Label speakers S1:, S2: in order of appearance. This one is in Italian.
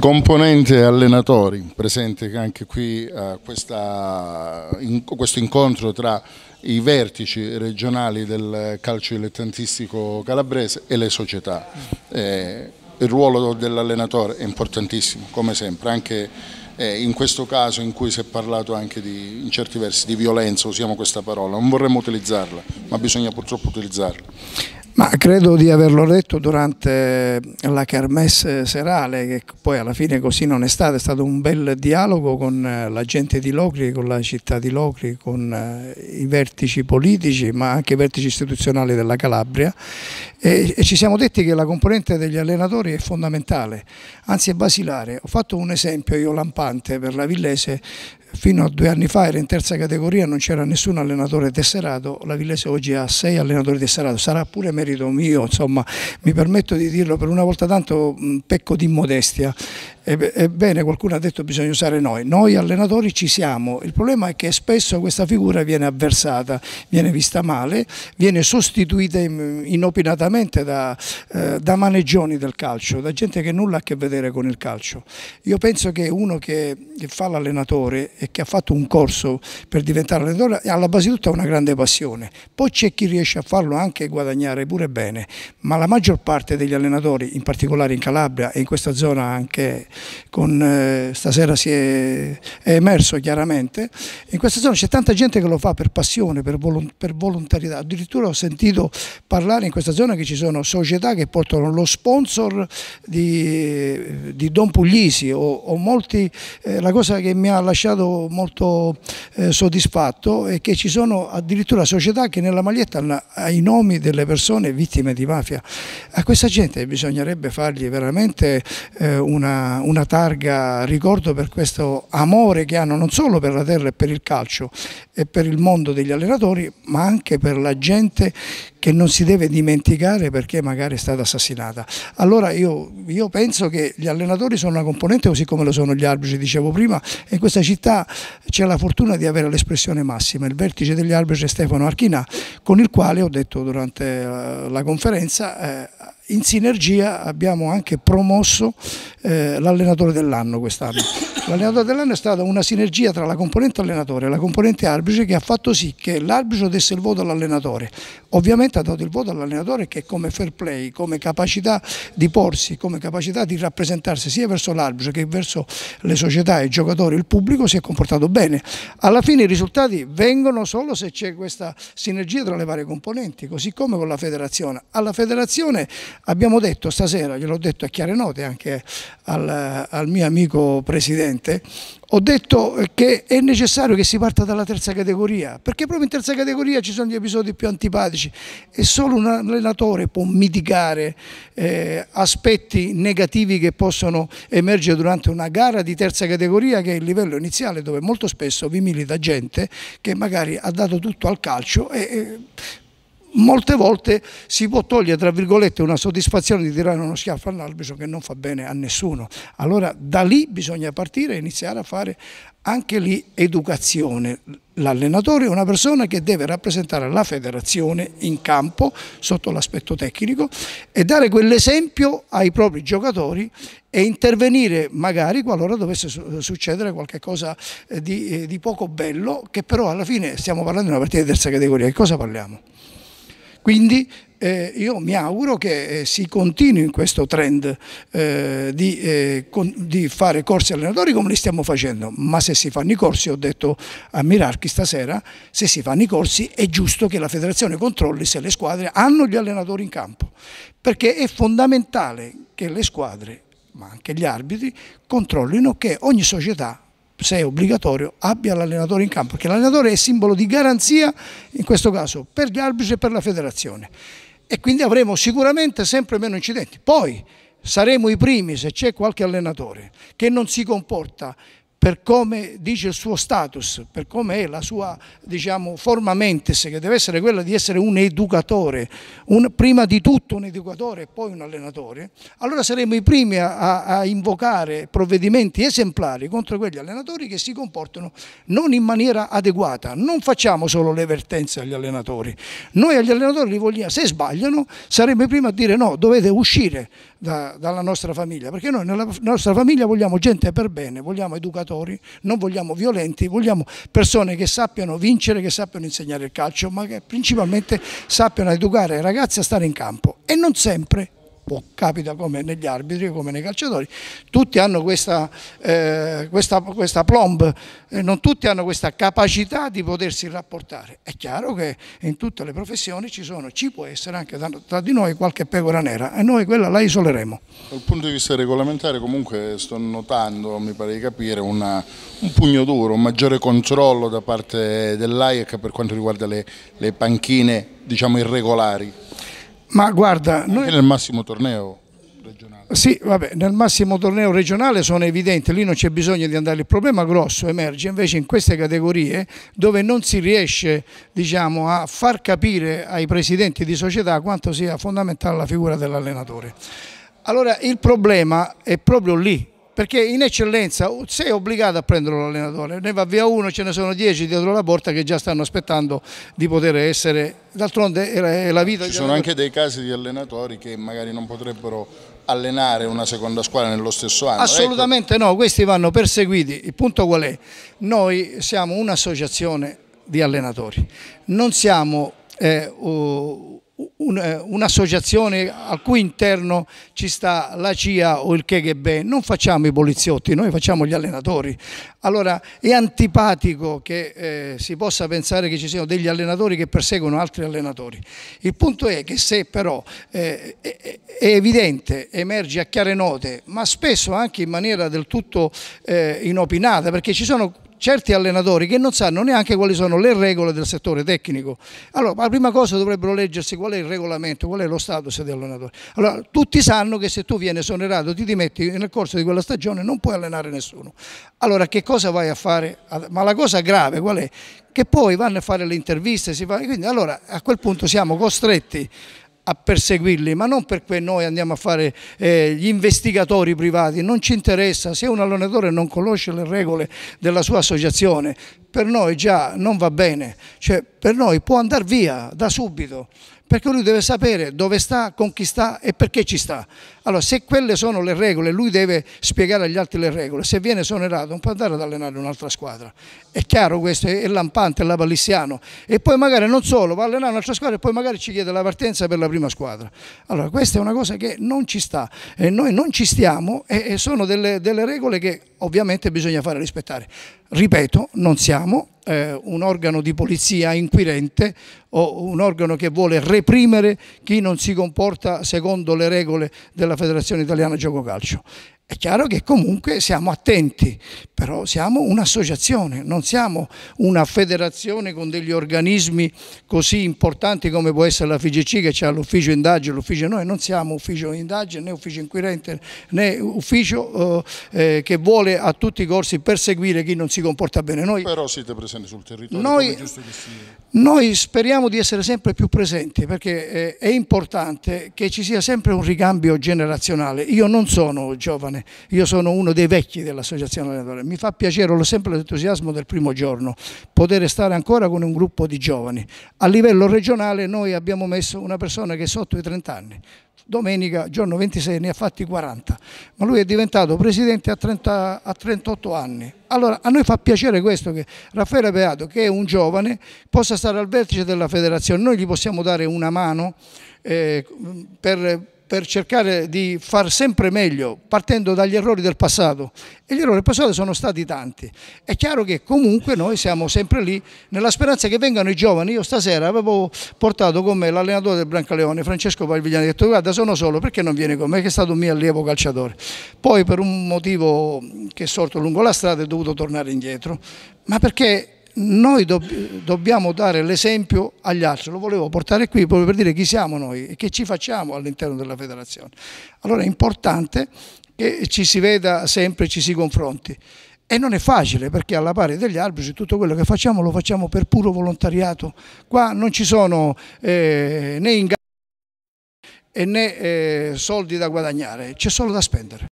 S1: componente allenatori presente anche qui a eh, questa, in, questo incontro tra i vertici regionali del calcio dilettantistico calabrese e le società. Eh, il ruolo dell'allenatore è importantissimo, come sempre, anche eh, in questo caso in cui si è parlato anche di, in certi versi di violenza, usiamo questa parola, non vorremmo utilizzarla, ma bisogna purtroppo utilizzarla.
S2: Ma credo di averlo detto durante la kermesse serale, che poi alla fine così non è stato, è stato un bel dialogo con eh, la gente di Locri, con la città di Locri, con eh, i vertici politici ma anche i vertici istituzionali della Calabria e, e ci siamo detti che la componente degli allenatori è fondamentale, anzi è basilare. Ho fatto un esempio io lampante per la Villese fino a due anni fa era in terza categoria, non c'era nessun allenatore tesserato, la Villese oggi ha sei allenatori tesserato, sarà pure merito mio, insomma mi permetto di dirlo per una volta tanto pecco di modestia, Ebbene qualcuno ha detto che bisogna usare noi, noi allenatori ci siamo, il problema è che spesso questa figura viene avversata, viene vista male, viene sostituita inopinatamente da, eh, da maneggioni del calcio, da gente che nulla ha a che vedere con il calcio. Io penso che uno che, che fa l'allenatore e che ha fatto un corso per diventare allenatore alla base di tutto una grande passione, poi c'è chi riesce a farlo anche e guadagnare pure bene, ma la maggior parte degli allenatori, in particolare in Calabria e in questa zona anche con, eh, stasera si è, è, emerso chiaramente. In questa zona c'è tanta gente che lo fa per passione, per, volontà, per, volontarietà, addirittura ho sentito parlare in questa zona che ci sono società che portano lo sponsor di, di Don Puglisi o, o molti, eh, la cosa che mi ha lasciato molto eh, soddisfatto è che ci sono addirittura società che nella maglietta hanno i nomi delle persone vittime di mafia. A questa gente bisognerebbe fargli veramente eh, una una, targa ricordo per questo amore che hanno non solo per la terra e per il calcio e per il mondo degli allenatori ma anche per la gente che non si deve dimenticare perché magari è stata assassinata. Allora io, io, penso che gli allenatori sono una componente così come lo sono gli arbitri, dicevo prima, e in questa città c'è la fortuna di avere l'espressione massima, il vertice degli arbitri è Stefano Archinà, con il quale ho detto durante eh, la conferenza... Eh, in sinergia abbiamo anche promosso eh, l'allenatore dell'anno quest'anno. L'allenatore dell'anno è stata una sinergia tra la componente allenatore e la componente arbitro che ha fatto sì che l'arbitro desse il voto all'allenatore. Ovviamente ha dato il voto all'allenatore che come fair play, come capacità di porsi, come capacità di rappresentarsi sia verso l'arbitro che verso le società, i giocatori, il pubblico si è comportato bene. Alla fine i risultati vengono solo se c'è questa sinergia tra le varie componenti, così come con la federazione. Alla federazione abbiamo detto stasera, gliel'ho detto a chiare note anche al, al mio amico presidente, Presidente, ho detto che è necessario che si parta dalla terza categoria, perché proprio in terza categoria ci sono gli episodi più antipatici e solo un allenatore può mitigare eh, aspetti negativi che possono emergere durante una gara di terza categoria che è il livello iniziale dove molto spesso vi milita gente che magari ha dato tutto al calcio e, e molte volte si può togliere tra virgolette una soddisfazione di tirare uno schiaffo all'arbitro che non fa bene a nessuno. Allora da lì bisogna partire e iniziare a fare anche lì educazione. L'allenatore è una persona che deve rappresentare la federazione in campo sotto l'aspetto tecnico e dare quell'esempio ai propri giocatori e intervenire magari qualora dovesse succedere qualcosa eh, di, eh, di poco bello che però alla fine stiamo parlando di una partita di terza categoria, di cosa parliamo? Quindi eh, io mi auguro che eh, si continui in questo trend eh, di, eh, con, di, fare corsi allenatori come li stiamo facendo, ma se si fanno i corsi, ho detto a Mirarchi stasera, se si fanno i corsi è giusto che la federazione controlli se le squadre hanno gli allenatori in campo, perché è fondamentale che le squadre, ma anche gli arbitri, controllino che ogni società se è obbligatorio, abbia l'allenatore in campo, perché l'allenatore è simbolo di garanzia, in questo caso, per gli arbitri e per la federazione. E quindi avremo sicuramente sempre meno incidenti. Poi saremo i primi se c'è qualche allenatore che non si comporta per come dice il suo status, per come è la sua diciamo, forma mentis, che deve essere quella di essere un educatore, un, prima di tutto un educatore e poi un allenatore, allora saremo i primi a, a invocare provvedimenti esemplari contro quegli allenatori che si comportano non in maniera adeguata. Non facciamo solo le vertenze agli allenatori, noi agli allenatori li vogliamo, se sbagliano saremo i primi a dire no, dovete uscire da, dalla nostra famiglia, perché noi nella nostra famiglia vogliamo gente per bene, vogliamo educatori giocatori, non vogliamo violenti, vogliamo persone che sappiano vincere, che sappiano insegnare il calcio, ma che principalmente sappiano educare i ragazzi a stare in campo e non sempre purtroppo capita come negli arbitri, come nei calciatori, tutti hanno questa, eh, questa, questa plomb, eh, non tutti hanno questa capacità di potersi rapportare. È chiaro che in tutte le professioni ci, sono, ci può essere anche tra di noi qualche pecora nera e noi quella la isoleremo.
S1: Dal punto di vista regolamentare comunque sto notando, mi pare di capire, una, un pugno duro, un maggiore controllo da parte dell'AIEC per quanto riguarda le, le panchine diciamo irregolari. Ma guarda, noi... nel massimo torneo
S2: regionale. Sì, vabbè, nel massimo torneo regionale sono evidenti, lì non c'è bisogno di andare, il problema grosso emerge invece in queste categorie dove non si riesce diciamo, a far capire ai presidenti di società quanto sia fondamentale la figura dell'allenatore. Allora il problema è proprio lì, perché in eccellenza sei obbligato a prendere l'allenatore, ne va via uno, ce ne sono dieci dietro la porta che già stanno aspettando di poter essere, d'altronde è la vita. Ci sono anche
S1: dei casi di allenatori che magari non potrebbero allenare una seconda squadra nello stesso anno. Assolutamente
S2: ecco. no, questi vanno perseguiti, il punto qual è? Noi siamo un'associazione di allenatori, non siamo... Eh, uh, eh, un'associazione al cui interno ci sta la CIA o il KGB, non facciamo i poliziotti, noi facciamo gli allenatori. Allora è antipatico che eh, si possa pensare che ci siano degli allenatori che perseguono altri allenatori. Il punto è che se però eh, è, è, evidente, emerge a chiare note, ma spesso anche in maniera del tutto eh, inopinata, perché ci sono certi allenatori che non sanno neanche quali sono le regole del settore tecnico. Allora, la prima cosa dovrebbero leggersi qual è il regolamento, qual è lo status di allenatore. Allora, tutti sanno che se tu vieni esonerato, ti dimetti nel corso di quella stagione, non puoi allenare nessuno. Allora, che cosa vai a fare? Ma la cosa grave qual è? Che poi vanno a fare le interviste, si fa, quindi allora a quel punto siamo costretti a perseguirli, ma non perché noi andiamo a fare eh, gli investigatori privati, non ci interessa, se un allenatore non conosce le regole della sua associazione, per noi già non va bene, cioè, per noi può andare via da subito, perché lui deve sapere dove sta, con chi sta e perché ci sta. Allora se quelle sono le regole, lui deve spiegare agli altri le regole, se viene sonerato, non può andare ad allenare un'altra squadra, è chiaro questo, è lampante, è la lapalissiano e poi magari non solo, va a allenare un'altra squadra e poi magari ci chiede la partenza per la prima squadra. Allora questa è una cosa che non ci sta e noi non ci stiamo e sono delle, delle regole che ovviamente bisogna fare rispettare. Ripeto, non siamo eh, un organo di polizia inquirente o un organo che vuole reprimere chi non si comporta secondo le regole della Federazione Italiana Gioco Calcio. È chiaro che comunque siamo attenti, però siamo un'associazione, non siamo una federazione con degli organismi così importanti come può essere la FIGC che ha l'ufficio indagine, l'ufficio noi non siamo ufficio indagine né ufficio inquirente né ufficio eh, eh, che vuole a tutti i corsi perseguire chi non si comporta bene. Noi,
S1: però siete presenti sul territorio, noi,
S2: noi speriamo di essere sempre più presenti perché eh, è importante che ci sia sempre un ricambio generazionale. Io non sono giovane giovane, io sono uno dei vecchi dell'associazione allenatore, mi fa piacere, ho sempre l'entusiasmo del primo giorno, poter stare ancora con un gruppo di giovani. A livello regionale noi abbiamo messo una persona che è sotto i 30 anni, domenica, giorno 26, ne ha fatti 40, ma lui è diventato presidente a, 30, a 38 anni. Allora a noi fa piacere questo che Raffaele Beato, che è un giovane, possa stare al vertice della federazione, noi gli possiamo dare una mano eh, per per cercare di far sempre meglio partendo dagli errori del passato e gli errori del passato sono stati tanti. È chiaro che comunque noi siamo sempre lì nella speranza che vengano i giovani. Io stasera avevo portato con me l'allenatore del Brancaleone, Francesco Pavigliani, ho detto guarda sono solo perché non viene con me che è stato un mio allievo calciatore. Poi per un motivo che è sorto lungo la strada è dovuto tornare indietro, ma perché noi dobb dobbiamo dare l'esempio agli altri, lo volevo portare qui proprio per dire chi siamo noi e che ci facciamo all'interno della federazione. Allora è importante che ci si veda sempre, ci si confronti. E non è facile perché alla pari degli arbitri tutto quello che facciamo lo facciamo per puro volontariato. Qua non ci sono eh, né ingaggi né eh, soldi da guadagnare, c'è solo da spendere.